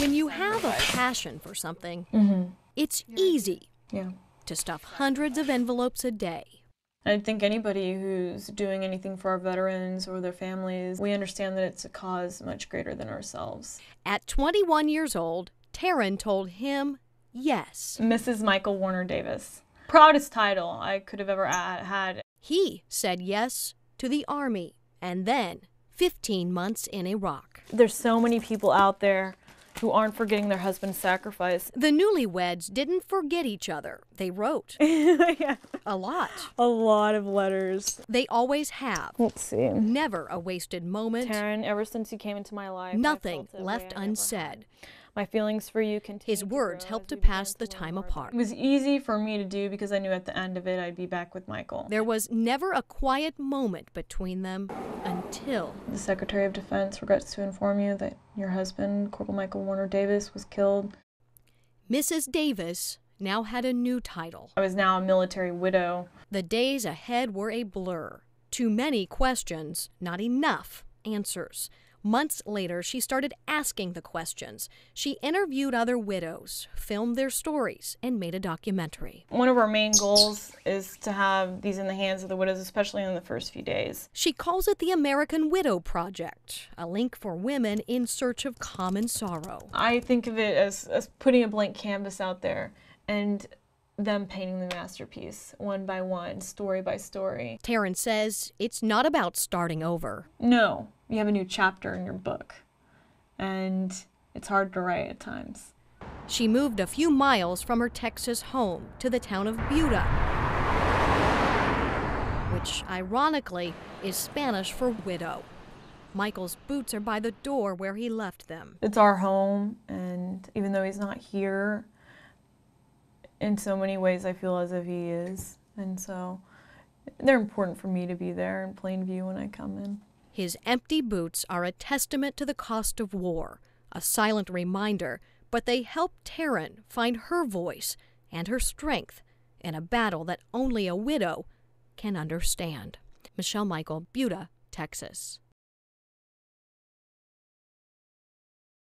When you have a passion for something, mm-hmm. it's easy yeah. to stuff hundreds of envelopes a day. I think anybody who's doing anything for our veterans or their families, we understand that it's a cause much greater than ourselves. At 21 years old, Taryn told him yes. Mrs. Michael Warner Davis. Proudest title I could have ever had. He said yes to the Army and then 15 months in Iraq. There's so many people out there who aren't forgetting their husband's sacrifice. The newlyweds didn't forget each other. They wrote. yeah. A lot. A lot of letters. They always have. Let's see. Never a wasted moment. Taryn, ever since you came into my life, nothing left unsaid. My feelings for you continue. His words helped to pass the time more. apart. It was easy for me to do because I knew at the end of it I'd be back with Michael. There was never a quiet moment between them. Till. The Secretary of Defense regrets to inform you that your husband, Corporal Michael Warner Davis, was killed. Mrs. Davis now had a new title. I was now a military widow. The days ahead were a blur. Too many questions, not enough answers. Months later, she started asking the questions. She interviewed other widows, filmed their stories, and made a documentary. One of our main goals is to have these in the hands of the widows, especially in the first few days. She calls it the American Widow Project, a link for women in search of common sorrow. I think of it as, as putting a blank canvas out there and them painting the masterpiece one by one, story by story. Taryn says it's not about starting over. No, you have a new chapter in your book, and it's hard to write at times. She moved a few miles from her Texas home to the town of Buda, which ironically is Spanish for widow. Michael's boots are by the door where he left them. It's our home, and even though he's not here, in so many ways I feel as if he is. And so they're important for me to be there in plain view when I come in. His empty boots are a testament to the cost of war, a silent reminder, but they help Taryn find her voice and her strength in a battle that only a widow can understand. Michelle Michael, Buta, Texas.